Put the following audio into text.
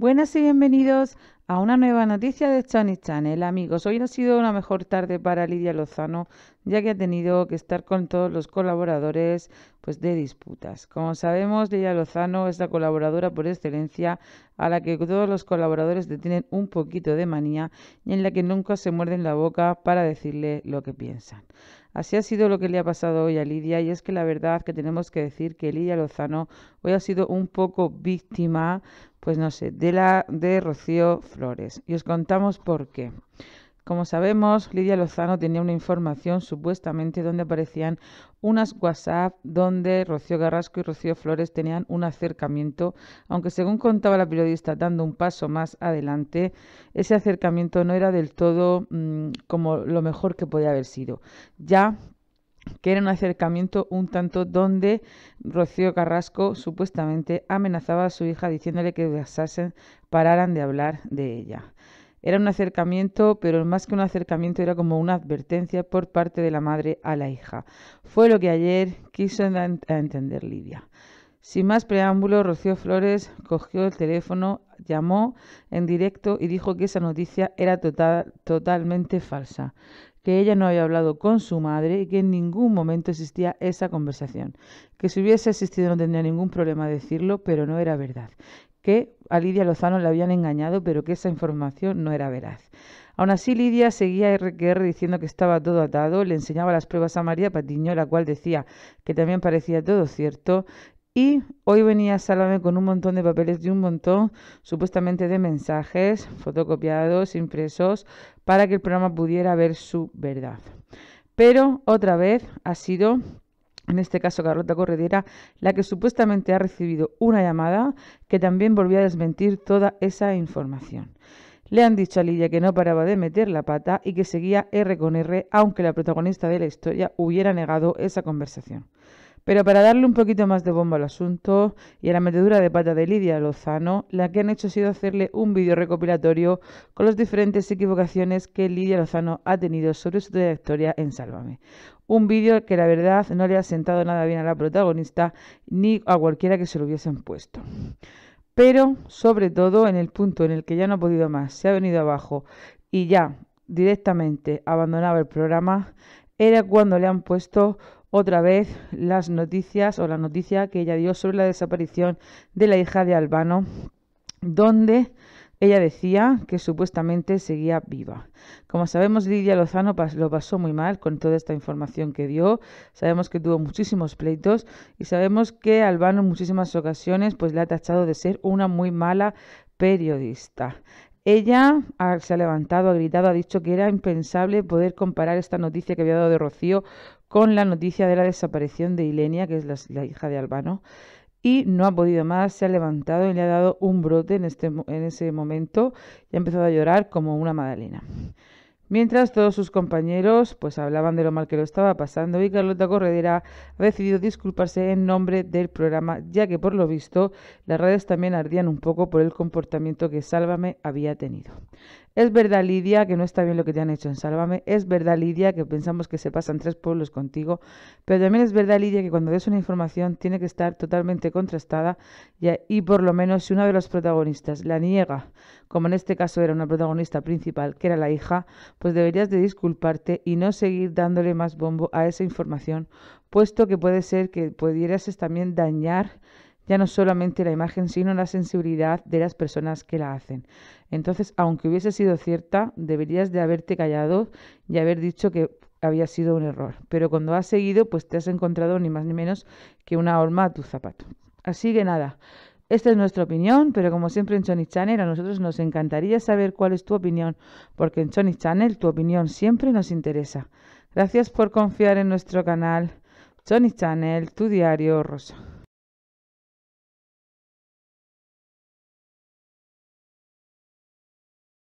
Buenas y bienvenidos a una nueva noticia de Chani Channel, amigos. Hoy no ha sido una mejor tarde para Lidia Lozano, ya que ha tenido que estar con todos los colaboradores pues, de disputas. Como sabemos, Lidia Lozano es la colaboradora por excelencia a la que todos los colaboradores le tienen un poquito de manía y en la que nunca se muerden la boca para decirle lo que piensan. Así ha sido lo que le ha pasado hoy a Lidia y es que la verdad que tenemos que decir que Lidia Lozano hoy ha sido un poco víctima, pues no sé, de la de Rocío Flores. Y os contamos por qué. Como sabemos, Lidia Lozano tenía una información supuestamente donde aparecían unas WhatsApp donde Rocío Carrasco y Rocío Flores tenían un acercamiento, aunque según contaba la periodista dando un paso más adelante, ese acercamiento no era del todo mm, como lo mejor que podía haber sido. Ya que era un acercamiento un tanto donde Rocío Carrasco supuestamente amenazaba a su hija diciéndole que pararan de hablar de ella. Era un acercamiento, pero más que un acercamiento era como una advertencia por parte de la madre a la hija. Fue lo que ayer quiso entender Lidia. Sin más preámbulo, Rocío Flores cogió el teléfono, llamó en directo y dijo que esa noticia era total, totalmente falsa, que ella no había hablado con su madre y que en ningún momento existía esa conversación, que si hubiese existido no tendría ningún problema decirlo, pero no era verdad, que a Lidia Lozano la habían engañado, pero que esa información no era veraz. Aún así, Lidia seguía RQR diciendo que estaba todo atado, le enseñaba las pruebas a María Patiño, la cual decía que también parecía todo cierto, y hoy venía a Sálvame con un montón de papeles y un montón supuestamente de mensajes fotocopiados, impresos, para que el programa pudiera ver su verdad. Pero otra vez ha sido en este caso Carlota Corredera, la que supuestamente ha recibido una llamada que también volvió a desmentir toda esa información. Le han dicho a Lidia que no paraba de meter la pata y que seguía R con R, aunque la protagonista de la historia hubiera negado esa conversación. Pero para darle un poquito más de bomba al asunto y a la metedura de pata de Lidia Lozano, la que han hecho ha sido hacerle un vídeo recopilatorio con las diferentes equivocaciones que Lidia Lozano ha tenido sobre su trayectoria en Sálvame. Un vídeo que la verdad no le ha sentado nada bien a la protagonista ni a cualquiera que se lo hubiesen puesto. Pero sobre todo en el punto en el que ya no ha podido más, se ha venido abajo y ya directamente abandonaba el programa, era cuando le han puesto otra vez las noticias o la noticia que ella dio sobre la desaparición de la hija de Albano, donde ella decía que supuestamente seguía viva. Como sabemos, Lidia Lozano lo pasó muy mal con toda esta información que dio. Sabemos que tuvo muchísimos pleitos y sabemos que Albano en muchísimas ocasiones pues le ha tachado de ser una muy mala periodista. Ella se ha levantado, ha gritado, ha dicho que era impensable poder comparar esta noticia que había dado de Rocío con la noticia de la desaparición de Ilenia, que es la, hija de Albano. Y no ha podido más, se ha levantado y le ha dado un brote en, este, en ese momento y ha empezado a llorar como una Madalena. Mientras todos sus compañeros pues hablaban de lo mal que lo estaba pasando y Carlota Corredera ha decidido disculparse en nombre del programa ya que por lo visto las redes también ardían un poco por el comportamiento que Sálvame había tenido. Es verdad, Lidia, que no está bien lo que te han hecho en Sálvame. Es verdad, Lidia, que pensamos que se pasan tres pueblos contigo. Pero también es verdad, Lidia, que cuando des una información tiene que estar totalmente contrastada y, y por lo menos si una de las protagonistas la niega, como en este caso era una protagonista principal, que era la hija, pues deberías de disculparte y no seguir dándole más bombo a esa información, puesto que puede ser que pudieras también dañar ya no solamente la imagen, sino la sensibilidad de las personas que la hacen. Entonces, aunque hubiese sido cierta, deberías de haberte callado y haber dicho que había sido un error. Pero cuando has seguido, pues te has encontrado ni más ni menos que una horma a tu zapato. Así que nada, esta es nuestra opinión, pero como siempre en Chony Channel, a nosotros nos encantaría saber cuál es tu opinión, porque en Chony Channel tu opinión siempre nos interesa. Gracias por confiar en nuestro canal. Chony Channel, tu diario rosa.